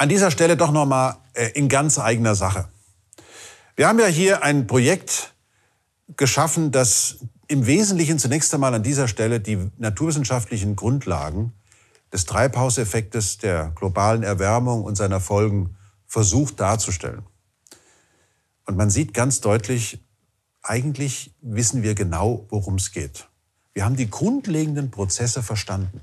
an dieser Stelle doch nochmal äh, in ganz eigener Sache. Wir haben ja hier ein Projekt geschaffen, das im Wesentlichen zunächst einmal an dieser Stelle die naturwissenschaftlichen Grundlagen des Treibhauseffektes der globalen Erwärmung und seiner Folgen versucht darzustellen. Und man sieht ganz deutlich, eigentlich wissen wir genau, worum es geht. Wir haben die grundlegenden Prozesse verstanden.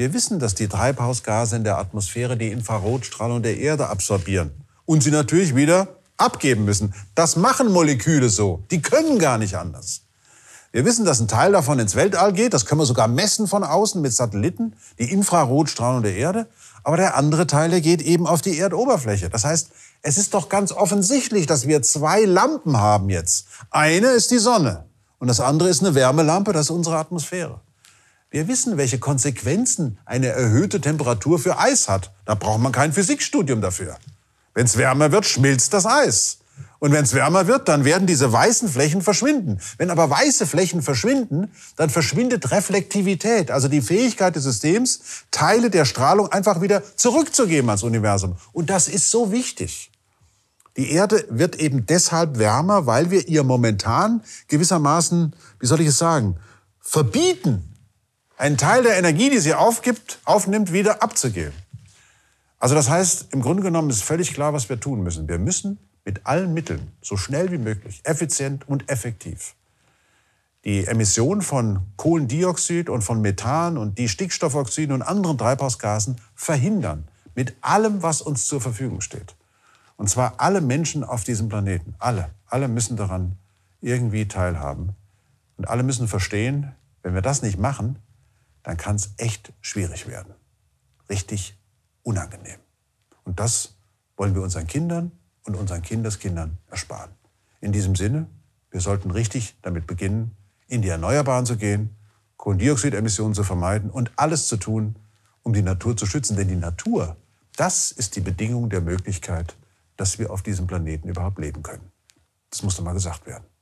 Wir wissen, dass die Treibhausgase in der Atmosphäre die Infrarotstrahlung der Erde absorbieren und sie natürlich wieder abgeben müssen. Das machen Moleküle so. Die können gar nicht anders. Wir wissen, dass ein Teil davon ins Weltall geht. Das können wir sogar messen von außen mit Satelliten, die Infrarotstrahlung der Erde. Aber der andere Teil der geht eben auf die Erdoberfläche. Das heißt, es ist doch ganz offensichtlich, dass wir zwei Lampen haben jetzt. Eine ist die Sonne und das andere ist eine Wärmelampe, das ist unsere Atmosphäre. Wir wissen, welche Konsequenzen eine erhöhte Temperatur für Eis hat. Da braucht man kein Physikstudium dafür. Wenn es wärmer wird, schmilzt das Eis. Und wenn es wärmer wird, dann werden diese weißen Flächen verschwinden. Wenn aber weiße Flächen verschwinden, dann verschwindet Reflektivität, also die Fähigkeit des Systems, Teile der Strahlung einfach wieder zurückzugeben ans Universum. Und das ist so wichtig. Die Erde wird eben deshalb wärmer, weil wir ihr momentan gewissermaßen, wie soll ich es sagen, verbieten, einen Teil der Energie, die sie aufgibt, aufnimmt, wieder abzugeben. Also das heißt, im Grunde genommen ist völlig klar, was wir tun müssen. Wir müssen mit allen Mitteln, so schnell wie möglich, effizient und effektiv, die Emission von Kohlendioxid und von Methan und die Stickstoffoxiden und anderen Treibhausgasen verhindern. Mit allem, was uns zur Verfügung steht. Und zwar alle Menschen auf diesem Planeten. Alle. Alle müssen daran irgendwie teilhaben. Und alle müssen verstehen, wenn wir das nicht machen, dann kann es echt schwierig werden. Richtig unangenehm. Und das wollen wir unseren Kindern und unseren Kindeskindern ersparen. In diesem Sinne, wir sollten richtig damit beginnen, in die Erneuerbaren zu gehen, Kohlendioxidemissionen zu vermeiden und alles zu tun, um die Natur zu schützen. Denn die Natur, das ist die Bedingung der Möglichkeit, dass wir auf diesem Planeten überhaupt leben können. Das muss nochmal gesagt werden.